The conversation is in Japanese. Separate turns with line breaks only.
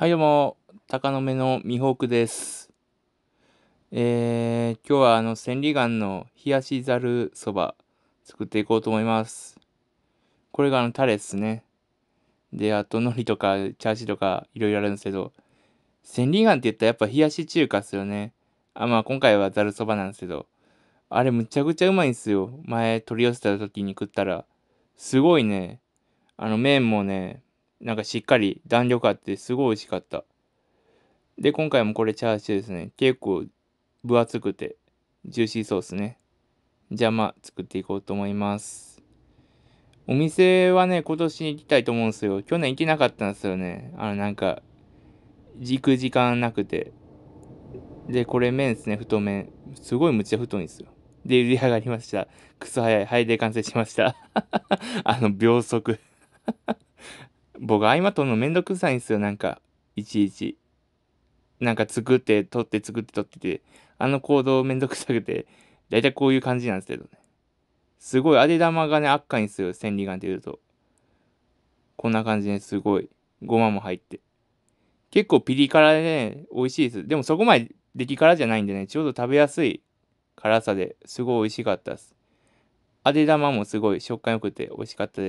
はい、どうも、鷹の目のミホークです。えー、今日はあの、千里眼の冷やしざるそば作っていこうと思います。これがあの、タレですね。で、あと、海苔とか、チャーシューとか、いろいろあるんですけど、千里眼って言ったらやっぱ冷やし中華っすよね。あ、まあ今回はざるそばなんですけど、あれむちゃくちゃうまいんすよ。前取り寄せた時に食ったら。すごいね。あの、麺もね、なんかしっかり弾力あってすごい美味しかった。で、今回もこれチャーシューですね。結構分厚くてジューシーそうスすね。じゃあまあ作っていこうと思います。お店はね、今年行きたいと思うんですよ。去年行けなかったんですよね。あのなんか、行く時間なくて。で、これ麺ですね、太麺。すごいむちゃ太いんですよ。で、茹で上がりました。クソ早い。はい、で完成しました。あの、秒速僕合間とのめんどくさいんですよなんかいちいちなんか作って取って作って取っててあの行動めんどくさくてだいたいこういう感じなんですけどねすごいあで玉がね赤いんですよ千里眼ってうとこんな感じですごいごまも入って結構ピリ辛でね美味しいですでもそこまで来辛じゃないんでねちょうど食べやすい辛さですごい美味しかったですあで玉もすごい食感良くて美味しかったです